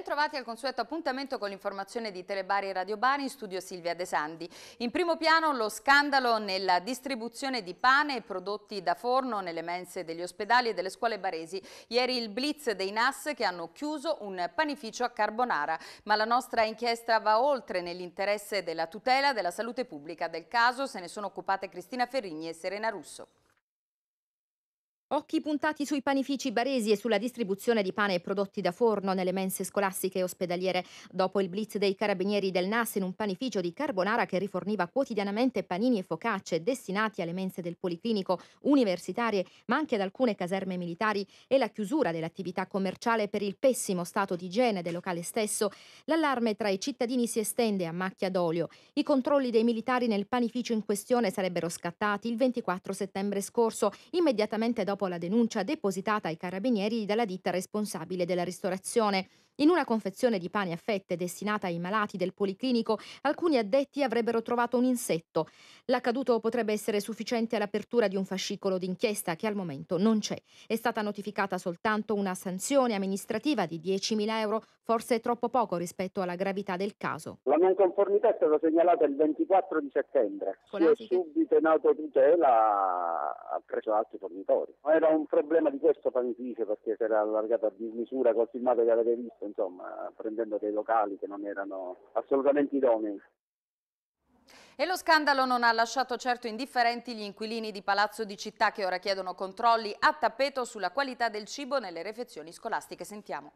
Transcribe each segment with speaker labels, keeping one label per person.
Speaker 1: Bentrovati al consueto appuntamento con l'informazione di Telebari e Radio Bari in studio Silvia De Sandi. In primo piano lo scandalo nella distribuzione di pane e prodotti da forno nelle mense degli ospedali e delle scuole baresi. Ieri il blitz dei NAS che hanno chiuso un panificio a Carbonara, ma la nostra inchiesta va oltre nell'interesse della tutela della salute pubblica. Del caso se ne sono occupate Cristina Ferrigni e Serena Russo.
Speaker 2: Occhi puntati sui panifici baresi e sulla distribuzione di pane e prodotti da forno nelle mense scolastiche e ospedaliere. Dopo il blitz dei carabinieri del NAS in un panificio di Carbonara che riforniva quotidianamente panini e focacce destinati alle mense del Policlinico, universitarie, ma anche ad alcune caserme militari e la chiusura dell'attività commerciale per il pessimo stato di igiene del locale stesso, l'allarme tra i cittadini si estende a macchia d'olio. I controlli dei militari nel panificio in questione sarebbero scattati il 24 settembre scorso, immediatamente dopo dopo la denuncia depositata ai carabinieri dalla ditta responsabile della ristorazione. In una confezione di pane a fette destinata ai malati del policlinico, alcuni addetti avrebbero trovato un insetto. L'accaduto potrebbe essere sufficiente all'apertura di un fascicolo d'inchiesta che al momento non c'è. È stata notificata soltanto una sanzione amministrativa di 10.000 euro, forse troppo poco rispetto alla gravità del caso. La non conformità
Speaker 3: è stata segnalata il 24 di settembre. Con si è subito in autotutela ha preso altri fornitori. Era un problema di questo panificio perché si era allargata a dismisura col filmato che avete visto fatto, insomma, prendendo dei locali che non erano assolutamente idonei.
Speaker 1: E lo scandalo non ha lasciato certo indifferenti gli inquilini di Palazzo di Città che ora chiedono controlli a tappeto sulla qualità del cibo nelle refezioni scolastiche. Sentiamo.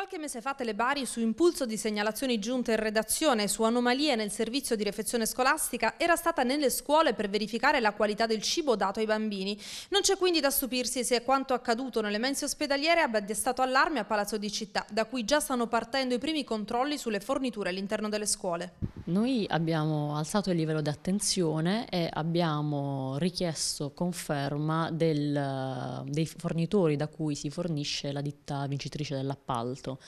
Speaker 4: Qualche mese fa Telebari, su impulso di segnalazioni giunte in redazione su anomalie nel servizio di refezione scolastica, era stata nelle scuole per verificare la qualità del cibo dato ai bambini. Non c'è quindi da stupirsi se quanto accaduto nelle mense ospedaliere abbia destato allarme a Palazzo di Città, da cui già stanno partendo i primi controlli sulle forniture all'interno delle scuole. Noi abbiamo alzato il livello di attenzione e abbiamo richiesto conferma del, eh, dei fornitori da cui si fornisce la ditta vincitrice dell'appalto Stato,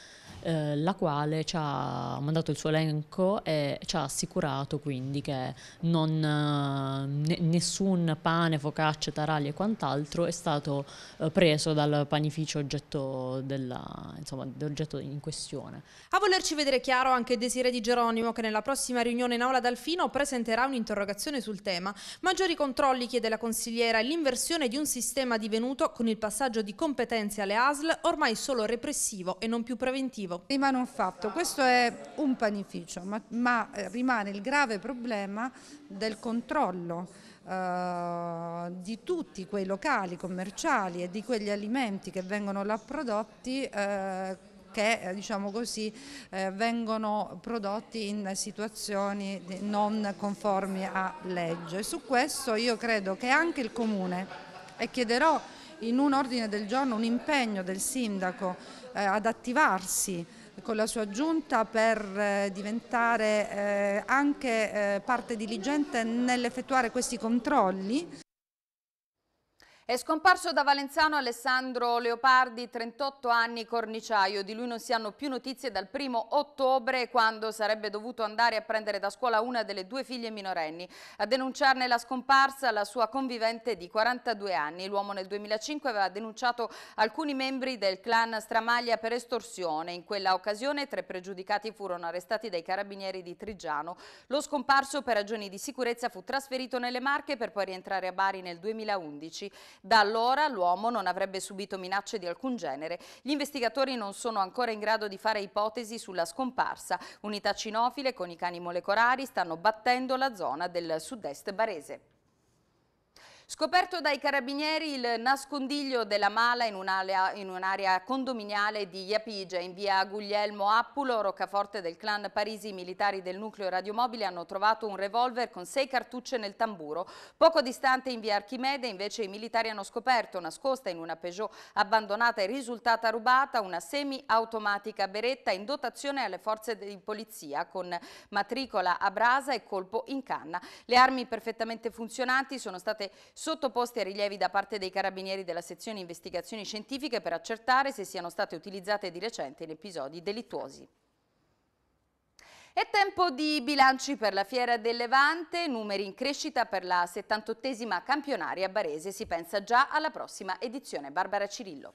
Speaker 4: eh, la quale ci ha mandato il suo elenco e ci ha assicurato quindi che non, eh, ne, nessun pane, focacce, taragli e quant'altro è stato eh, preso dal panificio oggetto, della, insomma, oggetto in questione. A volerci vedere chiaro anche Desire Di Geronimo che nella prossima riunione in aula d'Alfino presenterà un'interrogazione sul tema. Maggiori controlli chiede la consigliera e l'inversione di un sistema divenuto con il passaggio di competenze alle ASL ormai solo repressivo e non non più preventivo. Rimane un fatto, questo è un panificio, ma, ma eh, rimane il grave problema del controllo eh, di tutti quei locali commerciali e di quegli alimenti che vengono là prodotti eh, che eh, diciamo così, eh, vengono prodotti in situazioni non conformi a legge. Su questo io credo che anche il Comune, e chiederò in un ordine del giorno un impegno del sindaco eh, ad attivarsi con la sua giunta per eh, diventare eh, anche eh, parte diligente nell'effettuare questi controlli.
Speaker 1: È scomparso da Valenzano Alessandro Leopardi, 38 anni, corniciaio. Di lui non si hanno più notizie dal primo ottobre, quando sarebbe dovuto andare a prendere da scuola una delle due figlie minorenni. A denunciarne la scomparsa la sua convivente di 42 anni. L'uomo nel 2005 aveva denunciato alcuni membri del clan Stramaglia per estorsione. In quella occasione tre pregiudicati furono arrestati dai carabinieri di Trigiano. Lo scomparso per ragioni di sicurezza fu trasferito nelle Marche per poi rientrare a Bari nel 2011. Da allora l'uomo non avrebbe subito minacce di alcun genere. Gli investigatori non sono ancora in grado di fare ipotesi sulla scomparsa. Unità cinofile con i cani molecolari stanno battendo la zona del sud-est barese. Scoperto dai carabinieri il nascondiglio della mala in un'area un condominiale di Iapigia in via Guglielmo Appulo, roccaforte del clan Parisi, i militari del nucleo radiomobile hanno trovato un revolver con sei cartucce nel tamburo. Poco distante in via Archimede invece i militari hanno scoperto nascosta in una Peugeot abbandonata e risultata rubata una semi-automatica beretta in dotazione alle forze di polizia con matricola a brasa e colpo in canna. Le armi perfettamente funzionanti sono state sottoposti a rilievi da parte dei carabinieri della sezione investigazioni scientifiche per accertare se siano state utilizzate di recente in episodi delittuosi. È tempo di bilanci per la Fiera del Levante, numeri in crescita per la 78esima campionaria barese, si pensa già alla prossima edizione. Barbara Cirillo.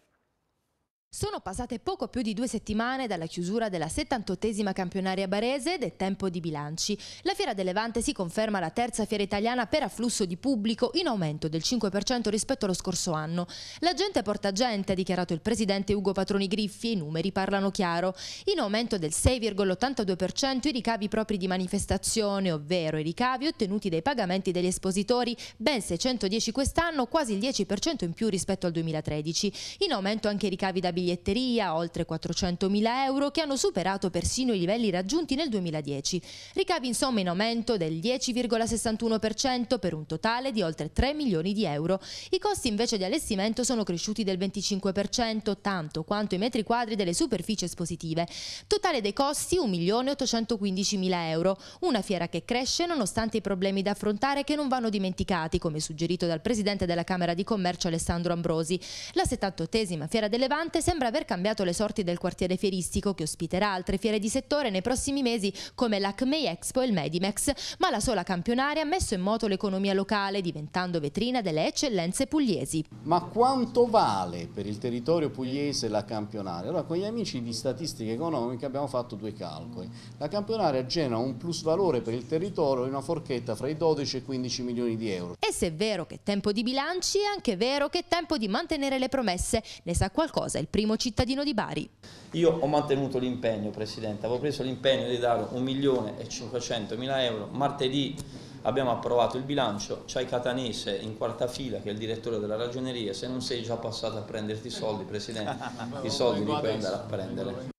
Speaker 4: Sono passate poco più di due settimane dalla chiusura della 78esima campionaria barese ed è tempo di bilanci. La Fiera del Levante si conferma la terza fiera italiana per afflusso di pubblico in aumento del 5% rispetto allo scorso anno. La gente porta gente, ha dichiarato il presidente Ugo Patroni Griffi, e i numeri parlano chiaro. In aumento del 6,82% i ricavi propri di manifestazione, ovvero i ricavi ottenuti dai pagamenti degli espositori, ben 610 quest'anno, quasi il 10% in più rispetto al 2013. In aumento anche i ricavi da bilancio biglietteria, oltre 400.000 euro, che hanno superato persino i livelli raggiunti nel 2010. Ricavi insomma in aumento del 10,61% per un totale di oltre 3 milioni di euro. I costi invece di allestimento sono cresciuti del 25%, tanto quanto i metri quadri delle superfici espositive. Totale dei costi 1.815.000 euro. Una fiera che cresce nonostante i problemi da affrontare che non vanno dimenticati, come suggerito dal Presidente della Camera di Commercio Alessandro Ambrosi. La 78esima Fiera del Levante sembra sembra aver cambiato le sorti del quartiere fieristico che ospiterà altre fiere di settore nei prossimi mesi come l'Acmei Expo e il Medimex, ma la sola campionaria ha messo in moto l'economia locale diventando vetrina delle eccellenze pugliesi. Ma quanto
Speaker 3: vale per il territorio pugliese la campionaria? Allora con gli amici di statistica economica abbiamo fatto due calcoli. La campionaria genera un plus valore per il territorio in una forchetta fra i 12 e i 15 milioni di euro.
Speaker 4: E se è vero che è tempo di bilanci è anche vero che è tempo di mantenere le promesse, ne sa qualcosa il primo cittadino di Bari.
Speaker 3: Io ho mantenuto l'impegno, Presidente, avevo preso l'impegno di dare 1.500.000 euro. Martedì abbiamo approvato il bilancio, c'hai Catanese in quarta fila che è il direttore della ragioneria, se non sei già passato a prenderti i soldi, Presidente, i soldi li puoi andare a prendere.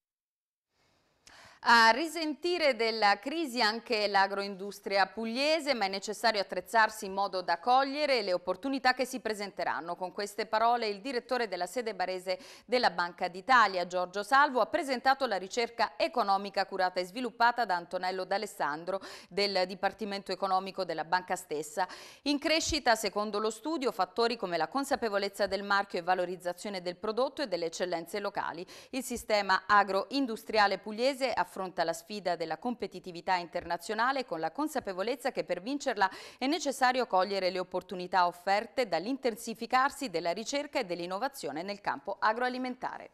Speaker 1: A risentire della crisi anche l'agroindustria pugliese, ma è necessario attrezzarsi in modo da cogliere le opportunità che si presenteranno. Con queste parole il direttore della sede barese della Banca d'Italia, Giorgio Salvo, ha presentato la ricerca economica curata e sviluppata da Antonello D'Alessandro del Dipartimento Economico della Banca stessa. In crescita, secondo lo studio, fattori come la consapevolezza del marchio e valorizzazione del prodotto e delle eccellenze locali. Il sistema agroindustriale pugliese ha affronta la sfida della competitività internazionale con la consapevolezza che per vincerla è necessario cogliere le opportunità offerte dall'intensificarsi della ricerca e dell'innovazione nel campo agroalimentare.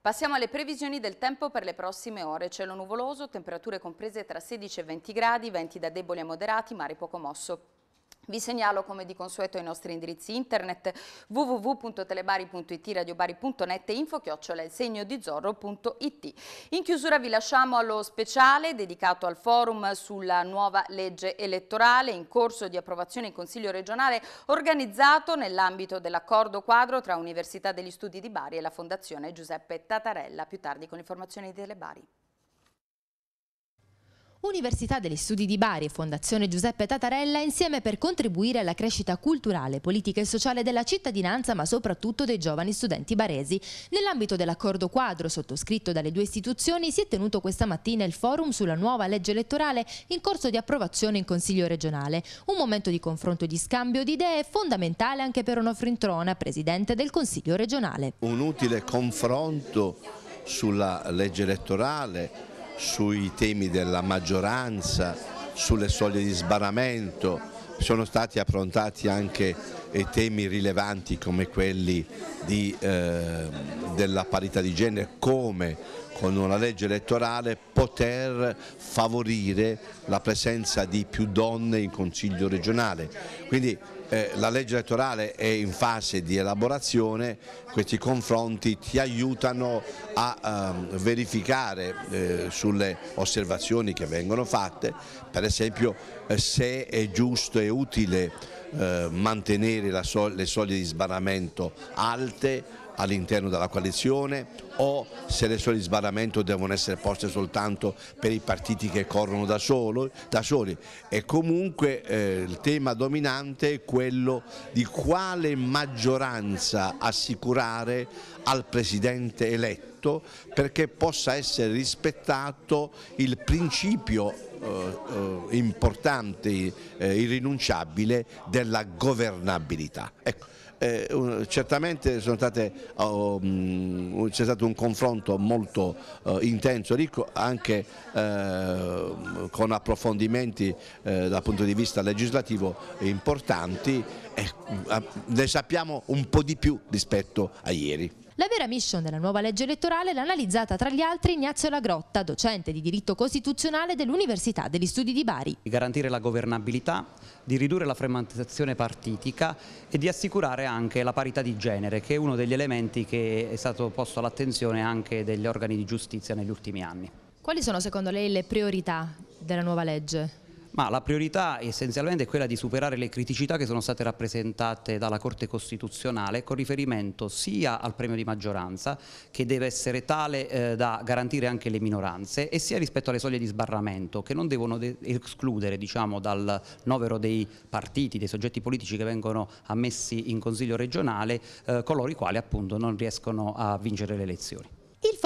Speaker 1: Passiamo alle previsioni del tempo per le prossime ore. Cielo nuvoloso, temperature comprese tra 16 e 20 gradi, venti da deboli a moderati, mare poco mosso. Vi segnalo come di consueto i nostri indirizzi internet www.telebari.it, radiobari.net e info il segno di zorro.it. In chiusura vi lasciamo allo speciale dedicato al forum sulla nuova legge elettorale in corso di approvazione in Consiglio regionale organizzato nell'ambito dell'accordo quadro tra Università degli Studi di Bari e la Fondazione Giuseppe Tatarella. Più tardi con informazioni di Telebari.
Speaker 4: Università degli Studi di Bari e Fondazione Giuseppe Tatarella insieme per contribuire alla crescita culturale, politica e sociale della cittadinanza ma soprattutto dei giovani studenti baresi. Nell'ambito dell'accordo quadro sottoscritto dalle due istituzioni si è tenuto questa mattina il forum sulla nuova legge elettorale in corso di approvazione in Consiglio regionale. Un momento di confronto e di scambio di idee fondamentale anche per Onofre Introna, Presidente del Consiglio regionale. Un
Speaker 3: utile confronto sulla legge elettorale sui temi della maggioranza, sulle soglie di sbaramento, sono stati approntati anche e temi rilevanti come quelli di, eh, della parità di genere, come con una legge elettorale poter favorire la presenza di più donne in consiglio regionale. Quindi eh, la legge elettorale è in fase di elaborazione, questi confronti ti aiutano a eh, verificare eh, sulle osservazioni che vengono fatte, per esempio eh, se è giusto e utile eh, mantenere sol le soglie di sbarramento alte all'interno della coalizione o se le sue di sbarramento devono essere poste soltanto per i partiti che corrono da, solo, da soli e comunque eh, il tema dominante è quello di quale maggioranza assicurare al Presidente eletto perché possa essere rispettato il principio eh, eh importante, eh, irrinunciabile della governabilità. Ecco. Eh, un, certamente oh, mm, c'è oh, stato un confronto molto eh, intenso, ricco anche eh, con approfondimenti eh, dal punto di vista legislativo importanti e mm, ne sappiamo un po' di più rispetto a ieri.
Speaker 4: La vera mission della nuova legge elettorale l'ha analizzata tra gli altri Ignazio Lagrotta, docente di diritto costituzionale dell'Università degli Studi di Bari.
Speaker 1: Di garantire la governabilità, di ridurre la frammentazione partitica e di assicurare anche la parità di genere, che è uno degli elementi che è stato posto all'attenzione anche degli organi di giustizia negli ultimi anni.
Speaker 4: Quali sono secondo lei le priorità della nuova legge?
Speaker 1: Ma la priorità essenzialmente è quella di superare le criticità che sono state rappresentate dalla Corte Costituzionale con riferimento sia al premio di maggioranza, che deve essere tale eh, da garantire anche le minoranze, e sia rispetto alle soglie di sbarramento, che non devono de escludere diciamo, dal novero dei partiti, dei soggetti politici che vengono ammessi in Consiglio regionale, eh, coloro i quali appunto non riescono a vincere le elezioni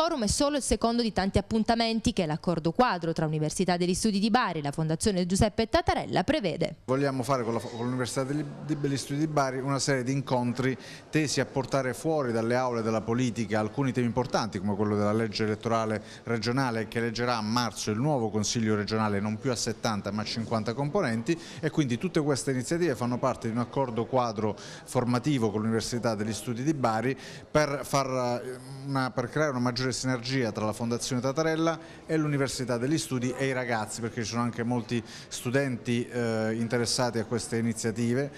Speaker 4: forum è solo il secondo di tanti appuntamenti che l'accordo quadro tra Università degli Studi di Bari e la Fondazione Giuseppe Tattarella prevede.
Speaker 5: Vogliamo fare con l'Università degli Studi di Bari una serie di incontri tesi a portare fuori dalle aule della politica alcuni temi importanti come quello della legge elettorale regionale che eleggerà a marzo il nuovo Consiglio regionale non più a 70 ma a 50 componenti e quindi tutte queste iniziative fanno parte di un accordo quadro formativo con l'Università degli Studi di Bari per, eh, una, per creare una maggiore maggiore sinergia tra la Fondazione Tatarella e l'Università degli Studi e i ragazzi, perché ci sono anche molti studenti eh, interessati a queste iniziative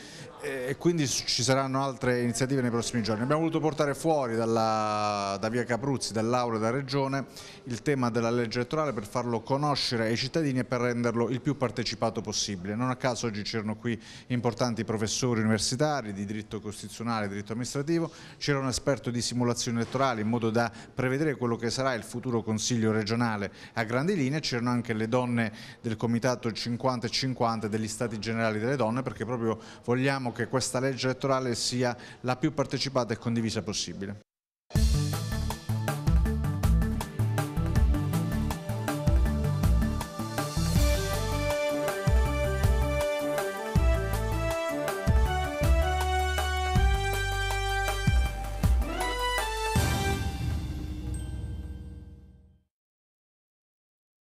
Speaker 5: eh, e quindi ci saranno altre iniziative nei prossimi giorni. Abbiamo voluto portare fuori dalla, da via Capruzzi, dall'Aula e da Regione il tema della legge elettorale per farlo conoscere ai cittadini e per renderlo il più partecipato possibile. Non a caso oggi c'erano qui importanti professori universitari di diritto costituzionale e diritto amministrativo, c'era un esperto di simulazioni elettorali in modo da prevedere quello che sarà il futuro Consiglio regionale a grandi linee, c'erano anche le donne del Comitato 50 e 50 degli Stati Generali delle Donne perché proprio vogliamo che questa legge elettorale sia la più partecipata e condivisa possibile.